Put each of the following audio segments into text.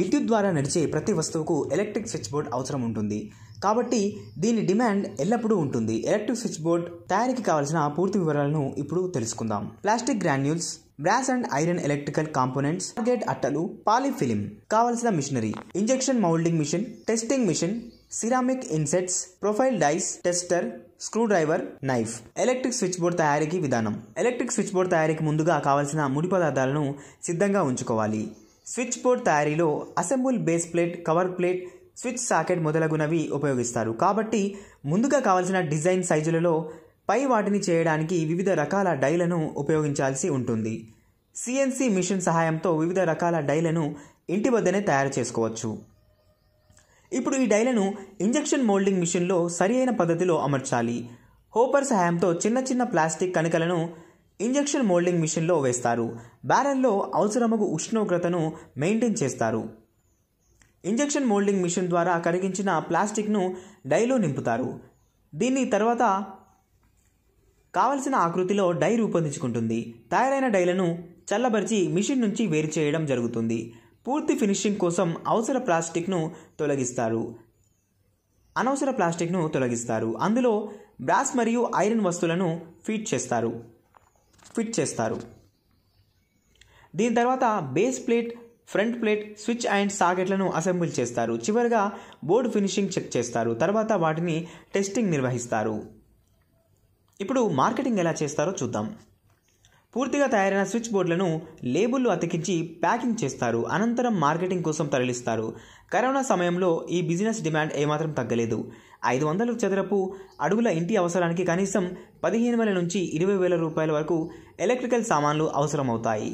విద్యుత్ ద్వారా నడిచే ప్రతి వస్తువుకు ఎలక్ట్రిక్ స్విచ్ బోర్డ్ అవసరం ఉంటుంది కాబట్టి దీని డిమాండ్ ఎల్లప్పుడూ ఉంటుంది ఎలక్ట్రిక్ స్విచ్ బోర్డ్ తయారీకి కావాల్సిన పూర్తి వివరాలను ఇప్పుడు తెలుసుకుందాం plastic granules brass and iron electrical components target అట్టలు పాలిఫిలిం కావలసిన machinery injection moulding machine testing machine ceramic inserts profile dies tester screw driver knife electric switch board తయారీకి విధానం ఎలక్ట్రిక్ స్విచ్ బోర్డ్ తయారీకి ముందుగా కావలసిన ముడి పదార్థాలను సిద్ధంగా ఉంచుకోవాలి స్విచ్ బోర్డ్ తయారీలో assemble base plate cover plate switch socket మొదలగునవి ఉపయోగిస్తారు కాబట్టి ముందుగా కావలసిన డిజైన్ సైజులలో పై వాటిని చేయడానికి వివిధ రకాల డైలను ఉపయోగించాల్సి ఉంటుంది సిఎన్సి మిషన్ సహాయంతో వివిధ రకాల డైలను ఇంటి వద్దనే తయారు చేసుకోవచ్చు ఇప్పుడు ఈ డైలను ఇంజెక్షన్ మోల్డింగ్ మిషన్లో సరి అయిన పద్ధతిలో అమర్చాలి హోపర్ సహాయంతో చిన్న చిన్న ప్లాస్టిక్ కణికలను ఇంజెక్షన్ మోల్డింగ్ మిషన్లో వేస్తారు బ్యారెల్లో అవసరముకు ఉష్ణోగ్రతను మెయింటైన్ చేస్తారు ఇంజెక్షన్ మోల్డింగ్ మిషన్ ద్వారా కరిగించిన ప్లాస్టిక్ను డైలో నింపుతారు దీన్ని తర్వాత కావలసిన ఆకృతిలో డై రూపొందించుకుంటుంది తయారైన డైలను చల్లబరిచి మిషన్ నుంచి వేరు చేయడం జరుగుతుంది పూర్తి ఫినిషింగ్ కోసం అవసర ప్లాస్టిక్ను తొలగిస్తారు అనవసర ప్లాస్టిక్ను తొలగిస్తారు అందులో బ్రాస్ మరియు ఐరన్ వస్తువులను ఫీట్ చేస్తారు ఫిట్ చేస్తారు దీని తర్వాత base plate front plate switch and సాకెట్లను అసెంబుల్ చేస్తారు చివరిగా బోర్డు ఫినిషింగ్ చెక్ చేస్తారు తర్వాత వాటిని టెస్టింగ్ నిర్వహిస్తారు ఇప్పుడు మార్కెటింగ్ ఎలా చేస్తారో చూద్దాం పూర్తిగా తయారైన స్విచ్ బోర్డులను లేబుల్లు అతికించి ప్యాకింగ్ చేస్తారు అనంతరం మార్కెటింగ్ కోసం తరలిస్తారు కరోనా సమయంలో ఈ బిజినెస్ డిమాండ్ ఏమాత్రం తగ్గలేదు ఐదు వందల చదరపు అడుగుల ఇంటి అవసరానికి కనీసం పదిహేను వేల నుంచి ఇరవై వేల రూపాయల వరకు ఎలక్ట్రికల్ సామాన్లు అవసరమవుతాయి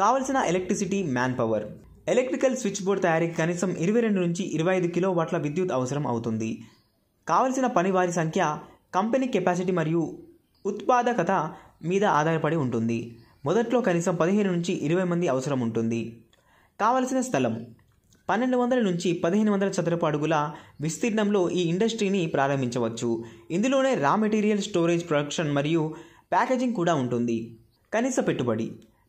కావలసిన electricity manpower electrical switch board తయారీకి కనీసం ఇరవై రెండు నుంచి ఇరవై ఐదు కిలో వాట్ల విద్యుత్ అవసరం అవుతుంది కావలసిన పనివారి సంఖ్య కంపెనీ కెపాసిటీ మరియు ఉత్పాదకత మీద ఆధారపడి ఉంటుంది మొదట్లో కనీసం పదిహేను నుంచి ఇరవై మంది అవసరం ఉంటుంది కావలసిన స్థలం పన్నెండు వందల నుంచి పదిహేను వందల చదరపు అడుగుల విస్తీర్ణంలో ఈ ఇండస్ట్రీని ప్రారంభించవచ్చు ఇందులోనే రా మెటీరియల్ స్టోరేజ్ ప్రొడక్షన్ మరియు ప్యాకేజింగ్ కూడా ఉంటుంది కనీస పెట్టుబడి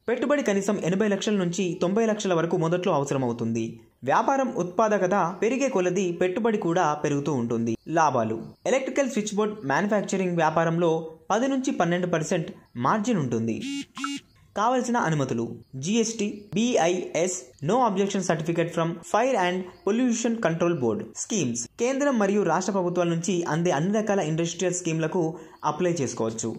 పెట్టుబడి కనీసం ఎనభై లక్షల నుంచి తొంభై లక్షల వరకు మొదట్లో అవసరమవుతుంది వ్యాపారం ఉత్పాదకత పెరిగే కొలది పెట్టుబడి కూడా పెరుగుతూ ఉంటుంది లాభాలు ఎలక్ట్రికల్ స్విచ్ బోర్డ్ మ్యానుఫ్యాక్చరింగ్ వ్యాపారంలో పది నుంచి పన్నెండు పర్సెంట్ మార్జిన్ ఉంటుంది కావలసిన అనుమతులు GST BIS no objection certificate from fire and pollution control board schemes కేంద్రం మరియు రాష్ట్ర ప్రభుత్వాల నుంచి అందే అన్ని రకాల ఇండస్ట్రియల్ స్కీమ్లకు అప్లై చేసుకోవచ్చు